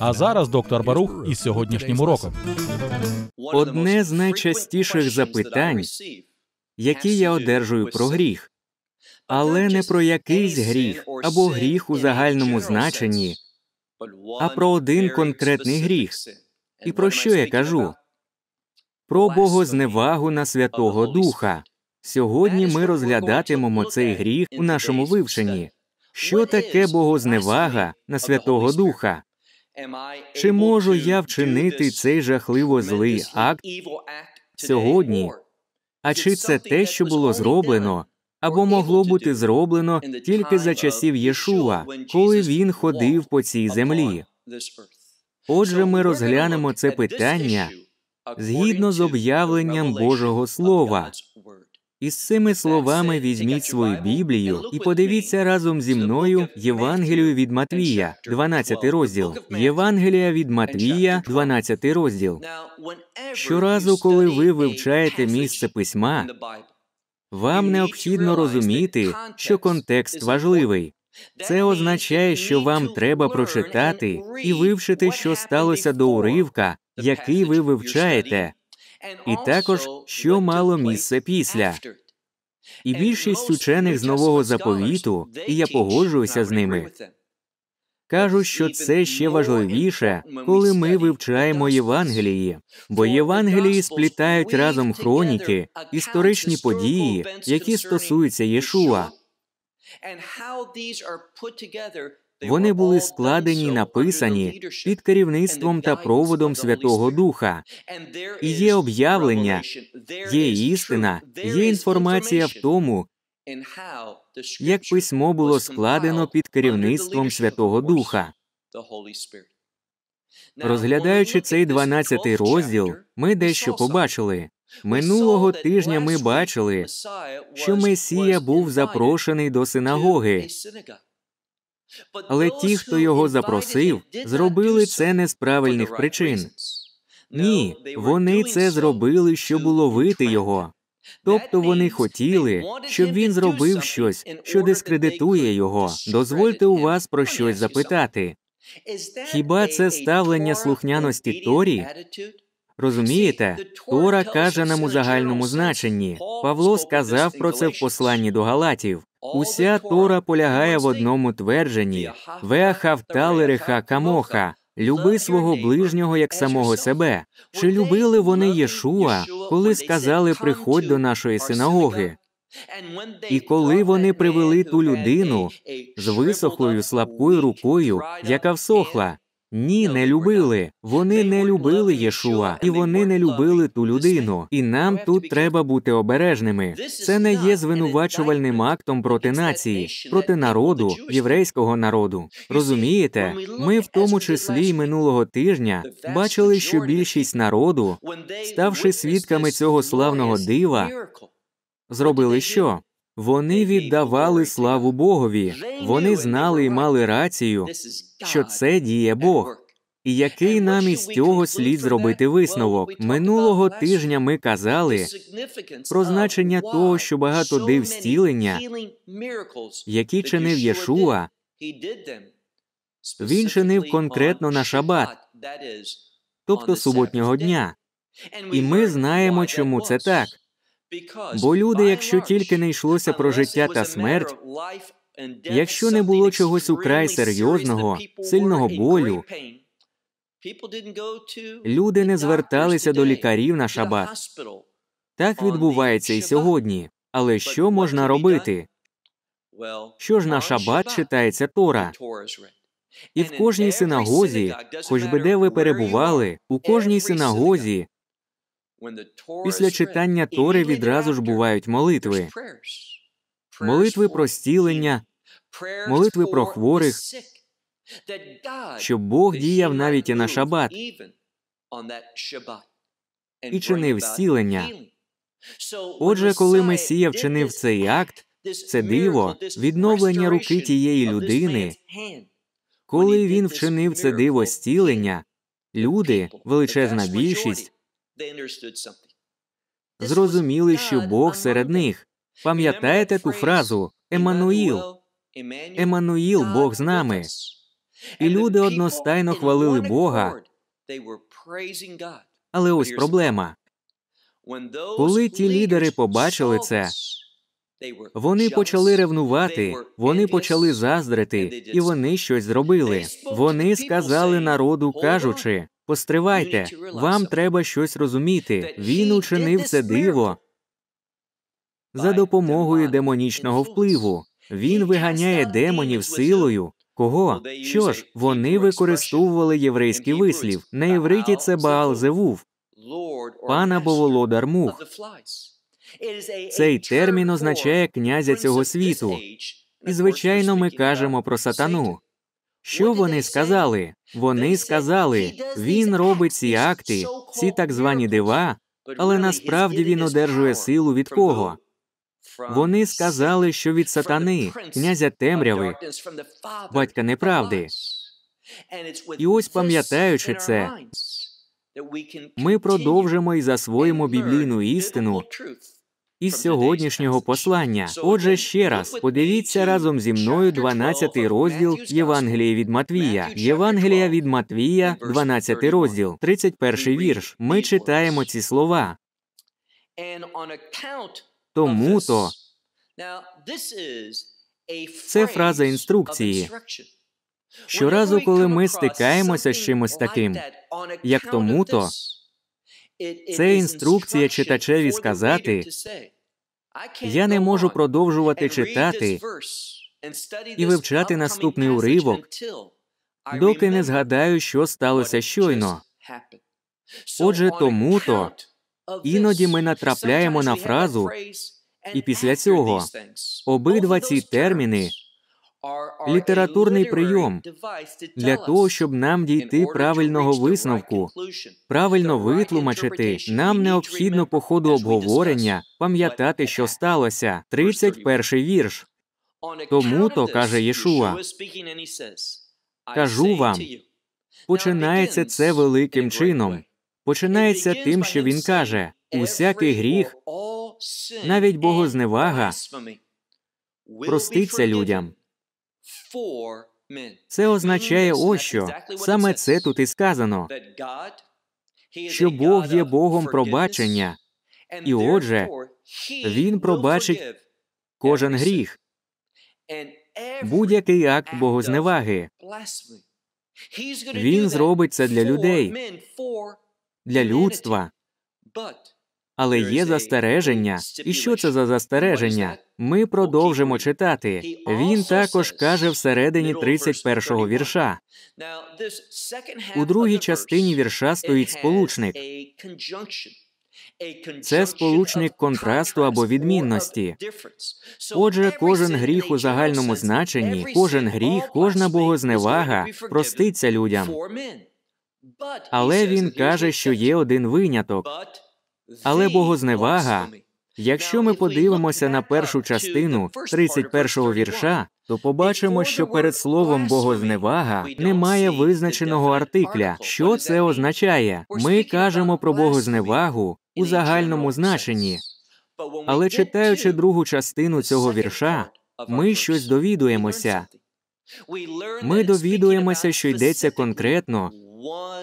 А зараз доктор Барух із сьогоднішнім уроком. Одне з найчастіших запитань, які я одержую про гріх, але не про якийсь гріх або гріх у загальному значенні, а про один конкретний гріх. І про що я кажу? Про богозневагу на Святого Духа. Сьогодні ми розглядатимемо цей гріх у нашому вивченні. Що таке богозневага на Святого Духа? Чи можу я вчинити цей жахливо злий акт сьогодні? А чи це те, що було зроблено, або могло бути зроблено тільки за часів Єшуа, коли він ходив по цій землі? Отже, ми розглянемо це питання згідно з об'явленням Божого Слова, із цими словами візьміть свою Біблію і подивіться разом зі тобто мною Євангелію від Матвія, 12 розділ. Євангелія від Матвія, 12 розділ. Щоразу, коли ви вивчаєте місце письма, вам необхідно розуміти, що контекст важливий. Це означає, що вам треба прочитати і вивчити, що сталося до уривка, який ви вивчаєте і також що мало місце після. І більшість учених з нового заповіту, і я погоджуюся з ними. Кажу, що це ще важливіше, коли ми вивчаємо Євангелії, бо Євангелії сплітають разом хроніки, історичні події, які стосуються Єшуа. Вони були складені і написані під керівництвом та проводом Святого Духа. І є об'явлення, є істина, є інформація в тому, як письмо було складено під керівництвом Святого Духа. Розглядаючи цей 12-й розділ, ми дещо побачили. Минулого тижня ми бачили, що Месія був запрошений до синагоги. Але ті, хто його запросив, зробили це не з правильних причин. Ні, вони це зробили, щоб уловити його. Тобто вони хотіли, щоб він зробив щось, що дискредитує його. Дозвольте у вас про щось запитати. Хіба це ставлення слухняності Торі? Розумієте, Тора каже нам у загальному значенні. Павло сказав про це в посланні до Галатів. Уся Тора полягає в одному твердженні веахавталериха камоха. Люби свого ближнього як самого себе. Чи любили вони Єшуа, коли сказали приходь до нашої синагоги? І коли вони привели ту людину з висохлою слабкою рукою, яка всохла, ні, не любили. Вони не любили Єшуа, і вони не любили ту людину. І нам тут треба бути обережними. Це не є звинувачувальним актом проти нації, проти народу, єврейського народу. Розумієте, ми в тому числі й минулого тижня бачили, що більшість народу, ставши свідками цього славного дива, зробили що? Вони віддавали славу Богові. Вони знали і мали рацію, що це діє Бог. І який нам із цього слід зробити висновок минулого тижня? Ми казали про значення того, що багато див зцілення, які чинив Єшуа, він чинив конкретно на шабат, тобто суботнього дня. І ми знаємо, чому це так. Бо люди, якщо тільки не йшлося про життя та смерть, якщо не було чогось украй серйозного, сильного болю, люди не зверталися до лікарів на шабат. Так відбувається і сьогодні. Але що можна робити? Що ж на шабат читається Тора? І в кожній синагозі, хоч би де ви перебували, у кожній синагозі Після читання Тори відразу ж бувають молитви, молитви про стілення, молитви про хворих, щоб Бог діяв навіть і на шабат і чинив стілення. Отже, коли Месія вчинив цей акт, це диво, відновлення руки тієї людини, коли він вчинив це диво стілення, люди, величезна більшість. Зрозуміли, що Бог серед них. Пам'ятаєте ту фразу Еммануїл? Еммануїл, Бог з нами. І люди одностайно хвалили Бога. Але ось проблема. Коли ті лідери побачили це, вони почали ревнувати, вони почали заздрити, і вони щось зробили. Вони сказали народу, кажучи Постривайте, вам треба щось розуміти. Він учинив це диво за допомогою демонічного впливу. Він виганяє демонів силою. Кого? Що ж, вони використовували єврейський вислів. На євриті це Баал Зевув, пан або володар мух. Цей термін означає князя цього світу. І, звичайно, ми кажемо про сатану. Що вони сказали? Вони сказали, він робить ці акти, ці так звані дива, але насправді він одержує силу від кого? Вони сказали, що від сатани, князя темряви, батька неправди. І ось пам'ятаючи це, ми продовжимо і засвоїмо біблійну істину із сьогоднішнього послання. Отже, ще раз подивіться разом зі мною 12 розділ Євангелія від Матвія. Євангелія від Матвія, 12 розділ, 31 вірш. Ми читаємо ці слова. Тому то це фраза інструкції. Щоразу, коли ми стикаємося з чимось таким, як тому то. Це інструкція читачеві сказати, я не можу продовжувати читати і вивчати наступний уривок, доки не згадаю, що сталося щойно. Отже, тому то іноді ми натрапляємо на фразу, і після цього обидва ці терміни літературний прийом для того, щоб нам дійти правильного висновку, правильно витлумачити. Нам необхідно по ходу обговорення пам'ятати, що сталося. 31 вірш. Тому то каже Єшуа, кажу вам, починається це великим чином. Починається тим, що він каже: усякий гріх, навіть богозневага, проститься людям. Це означає ось що. Саме це тут і сказано. Що Бог є Богом пробачення, і отже, Він пробачить кожен гріх, будь-який акт богозневаги. Він зробить це для людей, для людства. Але є застереження. І що це за застереження? Ми продовжимо читати. Він також каже всередині 31-го вірша. У другій частині вірша стоїть сполучник. Це сполучник контрасту або відмінності. Отже, кожен гріх у загальному значенні, кожен гріх, кожна богозневага проститься людям. Але він каже, що є один виняток. Але богозневага, якщо ми подивимося на першу частину 31-го вірша, то побачимо, що перед словом богозневага немає визначеного артикля. Що це означає? Ми кажемо про богозневагу у загальному значенні, але читаючи другу частину цього вірша, ми щось довідуємося. Ми довідуємося, що йдеться конкретно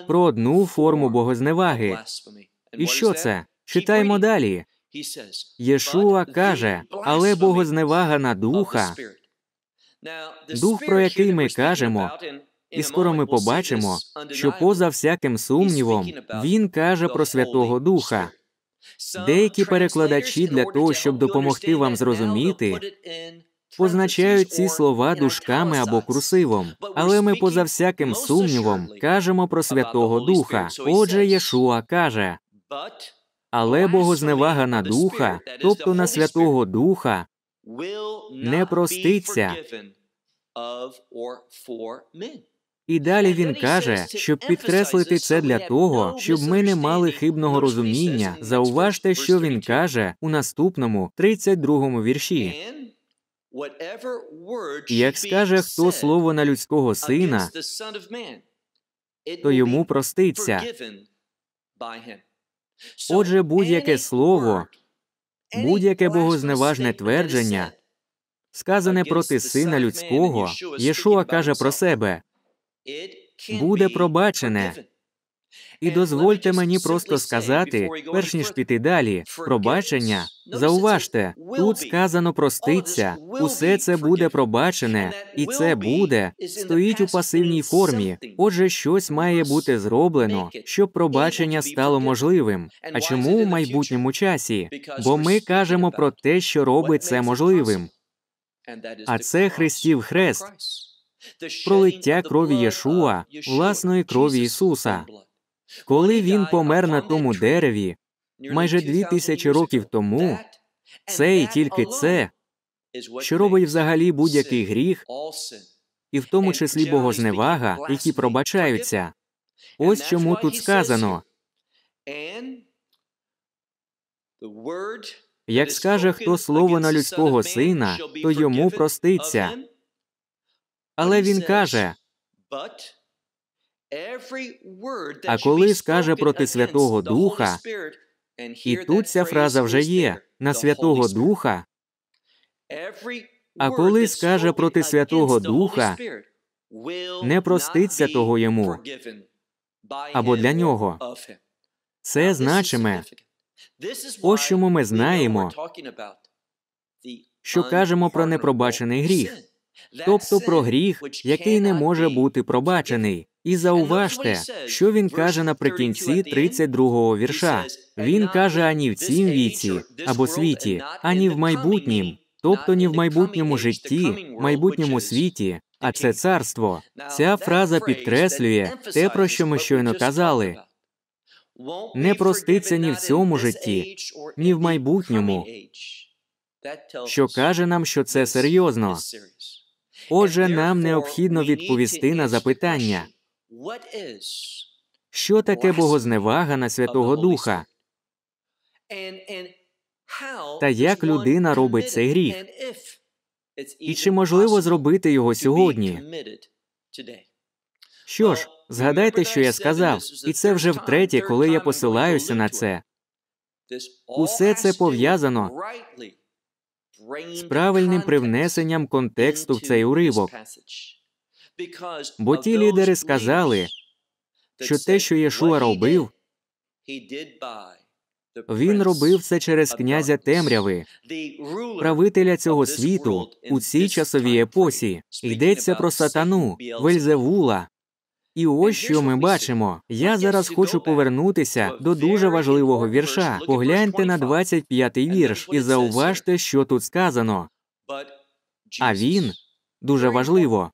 про одну форму богозневаги. І що це? Читаємо далі. Єшуа каже, але богозневага на духа, дух, про який ми кажемо, і скоро ми побачимо, що поза всяким сумнівом він каже про Святого Духа. Деякі перекладачі для того, щоб допомогти вам зрозуміти, позначають ці слова дужками або курсивом, але ми поза всяким сумнівом кажемо про Святого Духа. Отже, Єшуа каже. Але богозневага на Духа, тобто на Святого Духа, не проститься. І далі він каже, щоб підкреслити це для того, щоб ми не мали хибного розуміння. Зауважте, що він каже у наступному 32-му вірші. Як скаже хто слово на людського сина, то йому проститься. Отже, будь-яке слово, будь-яке богозневажне твердження, сказане проти сина людського, Єшуа каже про себе, буде пробачене. І дозвольте мені просто сказати, перш ніж піти далі, пробачення. Зауважте, тут сказано проститься, усе це буде пробачене, і це буде стоїть у пасивній формі. Отже, щось має бути зроблено, щоб пробачення стало можливим. А чому в майбутньому часі? Бо ми кажемо про те, що робить це можливим. А це Христів Хрест, пролиття крові Єшуа, власної крові Ісуса. Коли він помер на тому дереві майже дві тисячі років тому, це і тільки це, що робить взагалі будь-який гріх, і в тому числі богозневага, які пробачаються. Ось чому тут сказано. Як скаже хто слово на людського сина, то йому проститься. Але він каже а коли скаже проти Святого Духа, і тут ця фраза вже є на Святого Духа. А коли скаже проти Святого Духа, не проститься того йому або для нього. Це значиме. Ось чому ми знаємо, що кажемо про непробачений гріх, тобто про гріх, який не може бути пробачений. І зауважте, що він каже наприкінці 32-го вірша. Він каже ані в цім віці або світі, ані в майбутнім, тобто ні в майбутньому житті, майбутньому світі, а це царство. Ця фраза підкреслює те, про що ми щойно казали. Не проститься ні в цьому житті, ні в майбутньому, що каже нам, що це серйозно. Отже, нам необхідно відповісти на запитання, що таке богозневага на Святого Духа? Та як людина робить цей гріх? І чи можливо зробити його сьогодні? Що ж, згадайте, що я сказав, і це вже втретє, коли я посилаюся на це. Усе це пов'язано з правильним привнесенням контексту в цей уривок. Бо ті лідери сказали, що те, що Єшуа робив, він робив це через князя темряви, правителя цього світу у цій часовій епосі. Йдеться про сатану, Вельзевула. І ось що ми бачимо. Я зараз хочу повернутися до дуже важливого вірша. Погляньте на 25-й вірш і зауважте, що тут сказано. А він дуже важливо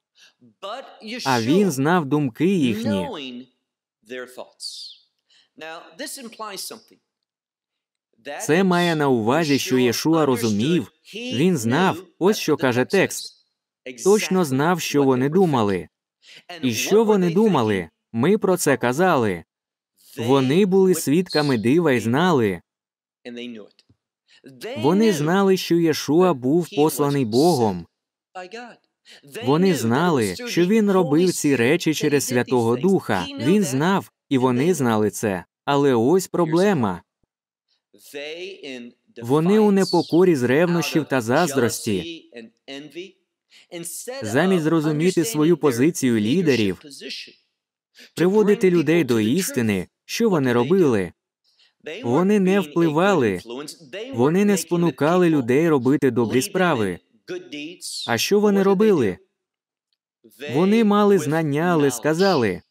а він знав думки їхні. Це має на увазі, що Єшуа розумів, він знав, ось що каже текст. Точно знав, що вони думали. І що вони думали? Ми про це казали. Вони були свідками дива і знали. Вони знали, що Єшуа був посланий Богом. Вони знали, що він робив ці речі через Святого Духа. Він знав, і вони знали це. Але ось проблема вони у непокорі з ревнощів та заздрості. Замість зрозуміти свою позицію лідерів, приводити людей до істини, що вони робили. Вони не впливали, вони не спонукали людей робити добрі справи. А що вони робили? Вони мали знання, але сказали.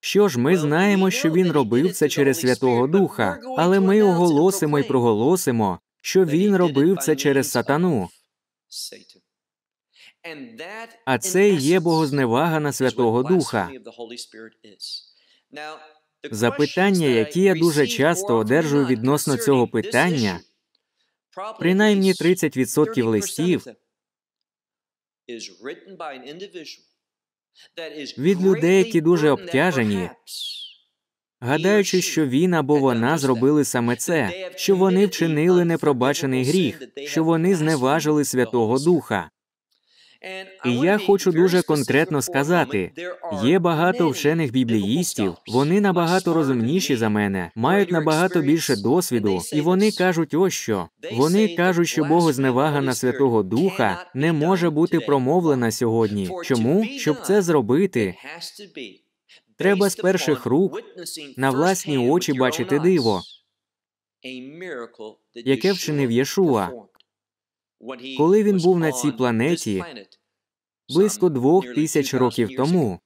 Що ж, ми знаємо, що він робив це через Святого Духа, але ми оголосимо і проголосимо, що він робив це через сатану. А це і є богозневага на Святого Духа. Запитання, які я дуже часто одержую відносно цього питання, Принаймні 30% листів від людей, які дуже обтяжені, гадаючи, що він або вона зробили саме це, що вони вчинили непробачений гріх, що вони зневажили Святого Духа. І я хочу дуже конкретно сказати: є багато вчених бібліїстів, вони набагато розумніші за мене, мають набагато більше досвіду, і вони кажуть, ось що вони кажуть, що зневага на Святого Духа не може бути промовлена сьогодні. Чому щоб це зробити? Треба з перших рук на власні очі бачити диво, яке вчинив Єшуа. Коли він був на цій планеті близько двох тисяч років тому,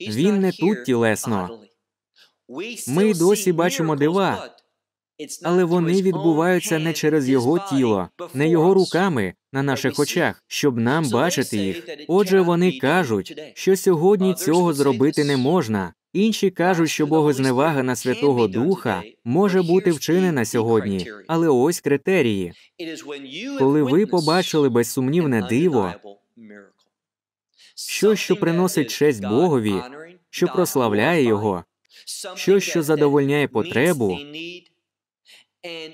він не тут тілесно. Ми досі бачимо дива, але вони відбуваються не через його тіло, не його руками на наших очах, щоб нам бачити їх. Отже, вони кажуть, що сьогодні цього зробити не можна. Інші кажуть, що богозневага на Святого Духа може бути вчинена сьогодні, але ось критерії. Коли ви побачили безсумнівне диво, що, що приносить честь Богові, що прославляє Його, що, що задовольняє потребу,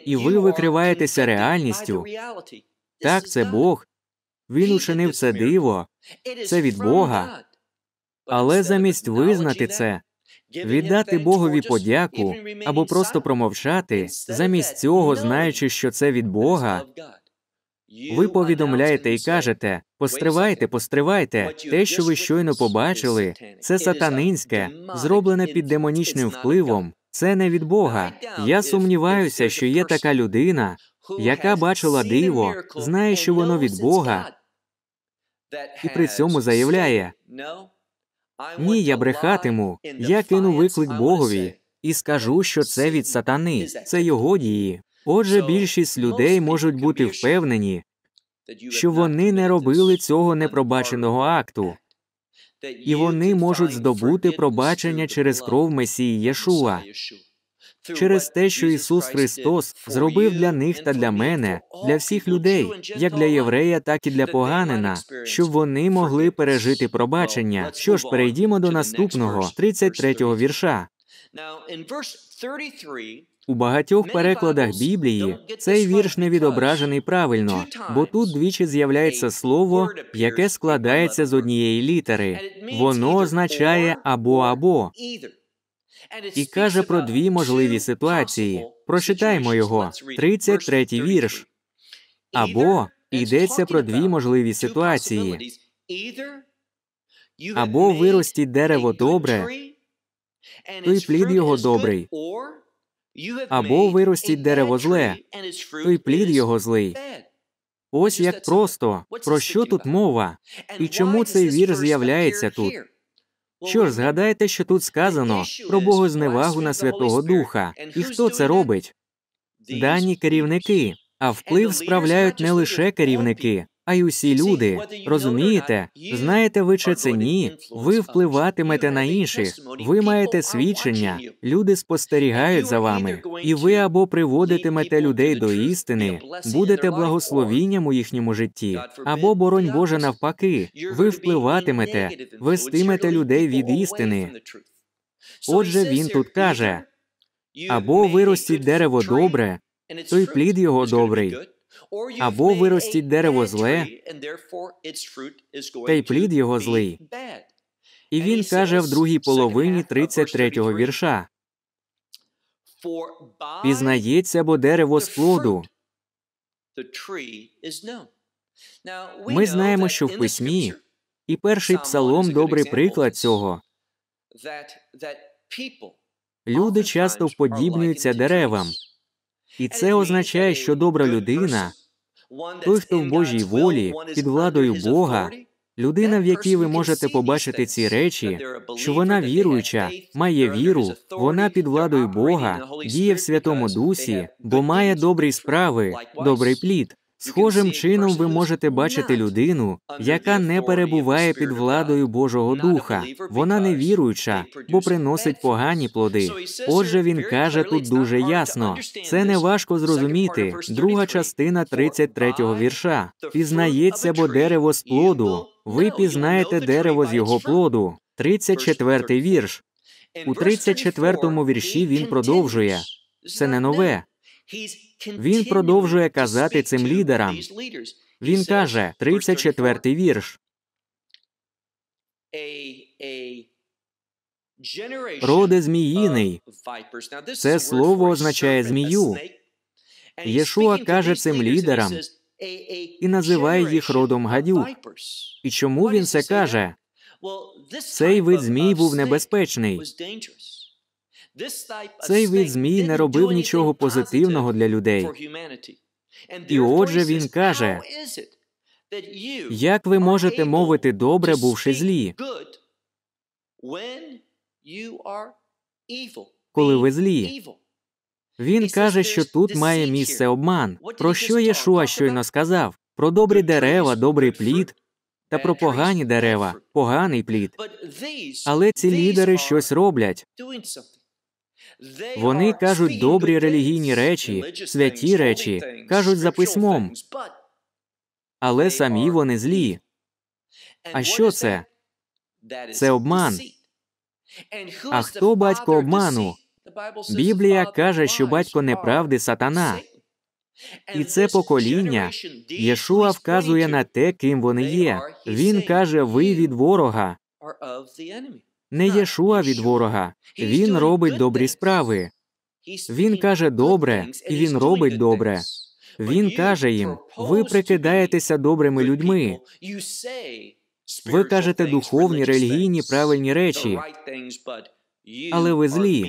і ви викриваєтеся реальністю. Так, це Бог. Він учинив це диво, це від Бога. Але замість визнати це, віддати Богові подяку або просто промовчати, замість цього, знаючи, що це від Бога, ви повідомляєте і кажете: постривайте, постривайте, те, що ви щойно побачили, це сатанинське, зроблене під демонічним впливом. Це не від Бога. Я сумніваюся, що є така людина, яка бачила диво, знає, що воно від Бога, і при цьому заявляє ні, я брехатиму. Я кину виклик Богові і скажу, що це від сатани, це його дії. Отже, більшість людей можуть бути впевнені, що вони не робили цього непробаченого акту, і вони можуть здобути пробачення через кров Месії Єшуа через те, що Ісус Христос зробив для них та для мене, для всіх людей, як для єврея, так і для поганина, щоб вони могли пережити пробачення. Що ж, перейдімо до наступного 33-го вірша. У багатьох перекладах Біблії цей вірш не відображений правильно, бо тут двічі з'являється слово, яке складається з однієї літери. Воно означає або або і каже про дві можливі ситуації. Прочитаймо його, 33-й вірш. Або йдеться про дві можливі ситуації. Або виростіть дерево добре, то й плід його добрий, або виростіть дерево зле, то й плід його злий. Ось як просто про що тут мова, і чому цей вір з'являється тут? Що ж, згадайте, що тут сказано про Богу зневагу на Святого Духа, і хто це робить? Дані керівники, а вплив справляють не лише керівники, а й усі люди розумієте, знаєте ви чи це ні? Ви впливатимете на інших. Ви маєте свідчення, люди спостерігають за вами, і ви або приводитимете людей до істини, будете благословінням у їхньому житті, або боронь Боже навпаки. Ви впливатимете, вестимете людей від істини. Отже, він тут каже або виростіть дерево добре, то й плід його добрий або виростіть дерево зле, та й плід його злий. І він каже в другій половині 33-го вірша пізнається бо дерево з плоду. Ми знаємо, що в письмі і перший псалом добрий приклад цього. Люди часто вподібнюються деревам. І це означає, що добра людина, той, хто в Божій волі, під владою Бога, людина, в якій ви можете побачити ці речі, що вона віруюча, має віру, вона під владою Бога, діє в Святому Дусі, бо має добрі справи, добрий плід. Схожим чином ви можете бачити людину, яка не перебуває під владою Божого Духа. Вона не віруюча, бо приносить погані плоди. Отже, він каже тут дуже ясно. Це не важко зрозуміти. Друга частина 33-го вірша пізнається, бо дерево з плоду. Ви пізнаєте дерево з його плоду. 34-й вірш. У 34-му вірші він продовжує. Це не нове. Він продовжує казати цим лідерам. Він каже 34-й вірш. Роде зміїний. Це слово означає змію. Єшуа каже цим лідерам і називає їх родом гадюк. І чому він це каже? Цей вид змій був небезпечний. Цей вид змій не робив нічого позитивного для людей. І отже, він каже, як ви можете мовити добре, бувши злі, коли ви злі. Він каже, що тут має місце обман. Про що Єшуа щойно сказав? Про добрі дерева, добрий плід та про погані дерева, поганий плід. Але ці лідери щось роблять. Вони кажуть добрі релігійні речі, святі речі, кажуть за письмом, але самі вони злі. А що це? Це обман. А хто батько обману? Біблія каже, що батько неправди сатана. І це покоління Єшуа вказує на те, ким вони є. Він каже: ви від ворога не Єшуа від ворога. Він робить добрі справи. Він каже добре, і він робить добре. Він каже їм: ви прикидаєтеся добрими людьми. Ви кажете духовні, релігійні, правильні речі, але ви злі.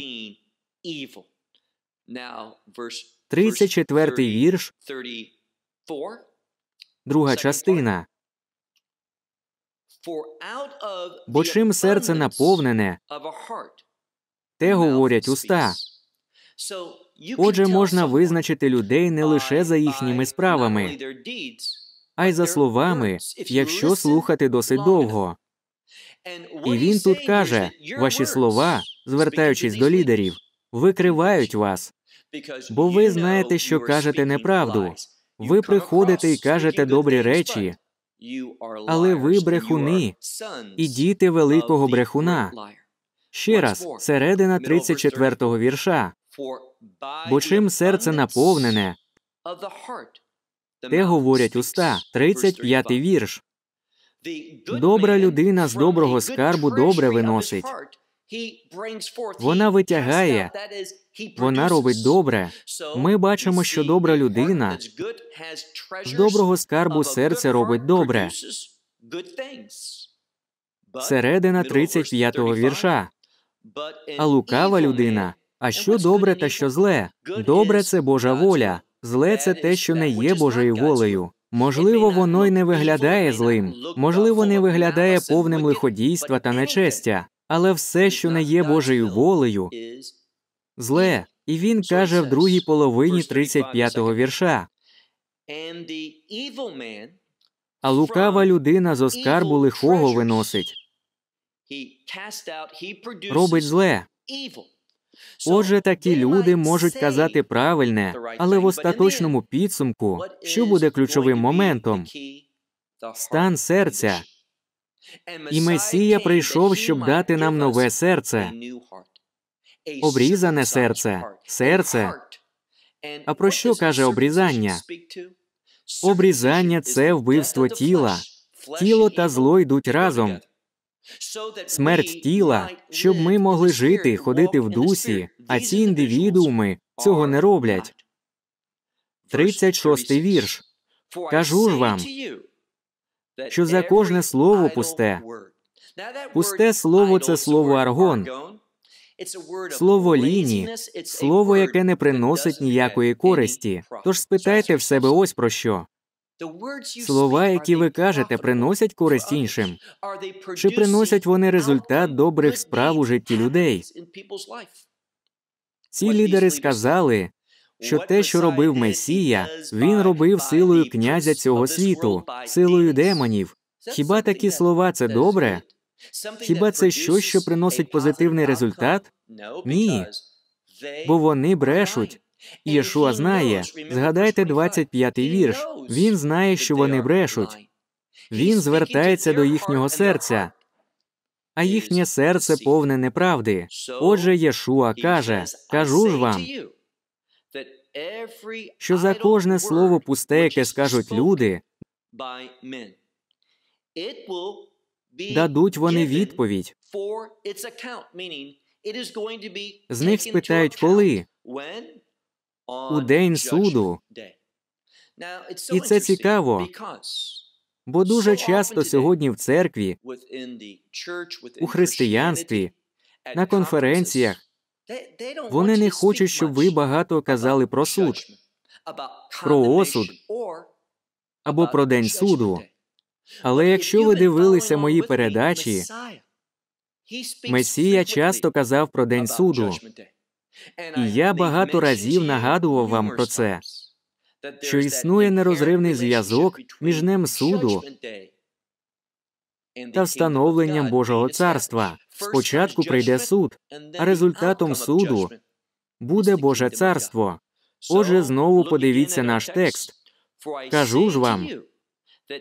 34-й вірш, друга частина. Бо чим серце наповнене, те говорять уста. Отже, можна визначити людей не лише за їхніми справами, а й за словами, якщо слухати досить довго. І він тут каже ваші слова, звертаючись до лідерів, викривають вас, бо ви знаєте, що кажете неправду. Ви приходите і кажете добрі речі, але ви брехуни і діти великого брехуна. Ще раз, середина 34-го вірша. Бо чим серце наповнене, те говорять уста, 35-й вірш. Добра людина з доброго скарбу добре виносить. Вона витягає, вона робить добре. Ми бачимо, що добра людина з доброго скарбу серце робить добре. Середина 35-го вірша. А лукава людина. А що добре та що зле? Добре це Божа воля, зле це те, що не є Божою волею. Можливо, воно й не виглядає злим, можливо, не виглядає повним лиходійства та нечестя. Але все, що не є Божою волею, зле. І він каже в другій половині 35-го вірша. А лукава людина з оскарбу лихого виносить. Робить зле. Отже, такі люди можуть казати правильне, але в остаточному підсумку, що буде ключовим моментом? Стан серця. І Месія прийшов, щоб дати нам нове серце, обрізане серце, серце. А про що каже обрізання? Обрізання це вбивство тіла. Тіло та зло йдуть разом. Смерть тіла, щоб ми могли жити, ходити в дусі, а ці індивідууми цього не роблять. 36 вірш. Кажу ж вам що за кожне слово пусте. Пусте слово це слово аргон, слово ліні, слово, яке не приносить ніякої користі. Тож спитайте в себе ось про що. Слова, які ви кажете, приносять користь іншим. Чи приносять вони результат добрих справ у житті людей? Ці лідери сказали, що те, що робив Месія, він робив силою князя цього світу, силою демонів. Хіба такі слова це добре? Хіба це щось, що приносить позитивний результат? Ні. Бо вони брешуть. Єшуа знає, згадайте 25-й вірш. Він знає, що вони брешуть. Він звертається до їхнього серця, а їхнє серце повне неправди. Отже, Єшуа каже: Кажу ж вам, що за кожне слово пусте, яке скажуть люди, дадуть вони відповідь. З них спитають, коли у день суду. І це цікаво, бо дуже часто сьогодні в церкві, у християнстві, на конференціях вони не хочуть, щоб ви багато казали про суд, про осуд або про день суду. Але якщо ви дивилися мої передачі, Месія часто казав про день суду, і я багато разів нагадував вам про це, що існує нерозривний зв'язок між Днем суду та встановленням Божого царства. Спочатку прийде суд, а результатом суду буде Боже царство. Отже, знову подивіться наш текст. Кажу ж вам,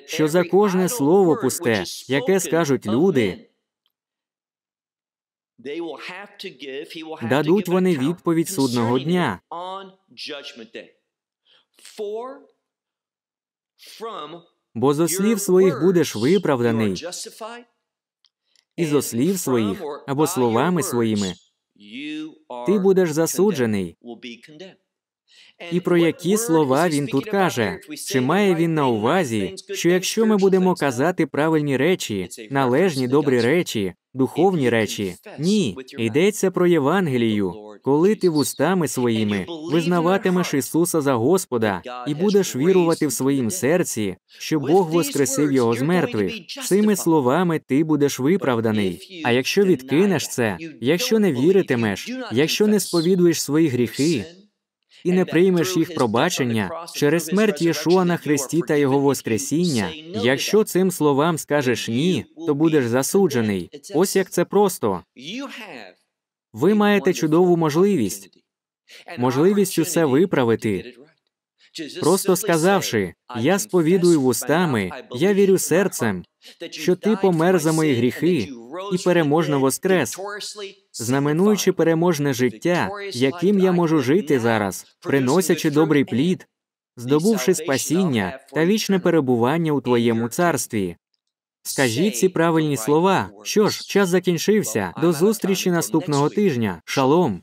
що за кожне слово пусте, яке скажуть люди, дадуть вони відповідь судного дня. Бо зо слів своїх будеш виправданий і зо слів своїх або словами своїми ти будеш засуджений. І про які слова він тут каже? Чи має він на увазі, що якщо ми будемо казати правильні речі, належні добрі речі, духовні речі? Ні, йдеться про Євангелію, коли ти вустами своїми визнаватимеш Ісуса за Господа і будеш вірувати в своїм серці, що Бог воскресив його з мертвих. Цими словами ти будеш виправданий. А якщо відкинеш це, якщо не віритимеш, якщо не сповідуєш свої гріхи і не приймеш їх пробачення через смерть Єшуа на Христі та Його Воскресіння. Якщо цим словам скажеш ні, то будеш засуджений. Ось як це просто. Ви маєте чудову можливість, можливість усе виправити просто сказавши: Я сповідую вустами, я вірю серцем, що ти помер за мої гріхи і переможно воскрес, знаменуючи переможне життя, яким я можу жити зараз, приносячи добрий плід, здобувши спасіння та вічне перебування у твоєму царстві. Скажіть ці правильні слова. Що ж, час закінчився. До зустрічі наступного тижня. Шалом.